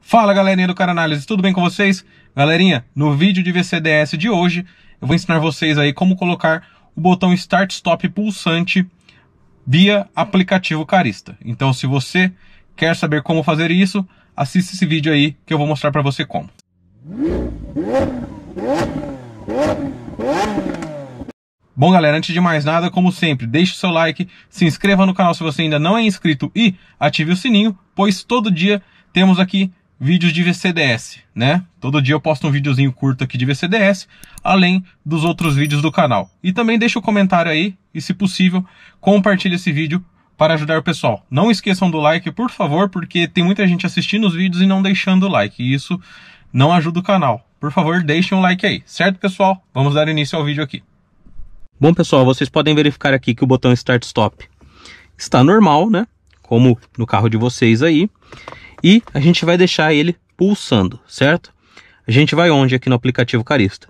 Fala galerinha do Caranálise, tudo bem com vocês? Galerinha, no vídeo de VCDS de hoje, eu vou ensinar vocês aí como colocar o botão Start Stop pulsante via aplicativo Carista. Então, se você quer saber como fazer isso, assista esse vídeo aí que eu vou mostrar para você como. Bom, galera, antes de mais nada, como sempre, deixe seu like, se inscreva no canal se você ainda não é inscrito e ative o sininho, pois todo dia temos aqui vídeos de VCDS, né? Todo dia eu posto um videozinho curto aqui de VCDS, além dos outros vídeos do canal. E também deixa o um comentário aí e, se possível, compartilhe esse vídeo para ajudar o pessoal. Não esqueçam do like, por favor, porque tem muita gente assistindo os vídeos e não deixando o like, e isso não ajuda o canal. Por favor, deixem um like aí, certo, pessoal? Vamos dar início ao vídeo aqui. Bom, pessoal, vocês podem verificar aqui que o botão Start Stop está normal, né? Como no carro de vocês aí e a gente vai deixar ele pulsando, certo? A gente vai onde aqui no aplicativo Carista?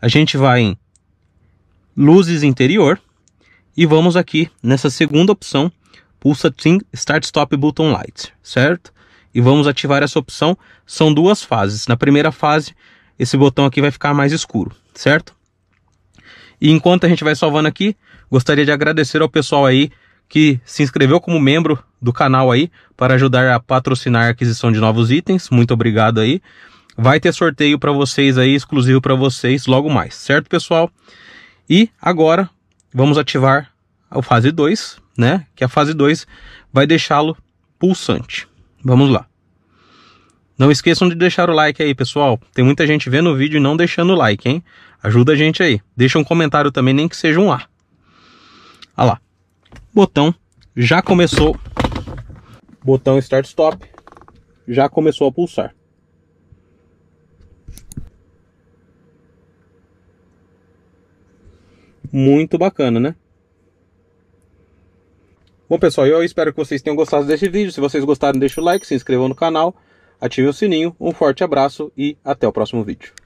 A gente vai em luzes interior e vamos aqui nessa segunda opção, pulsa Start Stop Button Light, certo? E vamos ativar essa opção, são duas fases. Na primeira fase, esse botão aqui vai ficar mais escuro, certo? E enquanto a gente vai salvando aqui, gostaria de agradecer ao pessoal aí que se inscreveu como membro do canal aí para ajudar a patrocinar a aquisição de novos itens. Muito obrigado aí. Vai ter sorteio para vocês aí, exclusivo para vocês logo mais, certo, pessoal? E agora vamos ativar a fase 2, né? Que a fase 2 vai deixá-lo pulsante. Vamos lá. Não esqueçam de deixar o like aí, pessoal. Tem muita gente vendo o vídeo e não deixando o like, hein? Ajuda a gente aí. Deixa um comentário também, nem que seja um A. Olha lá botão já começou, botão Start Stop já começou a pulsar. Muito bacana, né? Bom pessoal, eu espero que vocês tenham gostado desse vídeo. Se vocês gostaram, deixa o like, se inscrevam no canal, ative o sininho. Um forte abraço e até o próximo vídeo.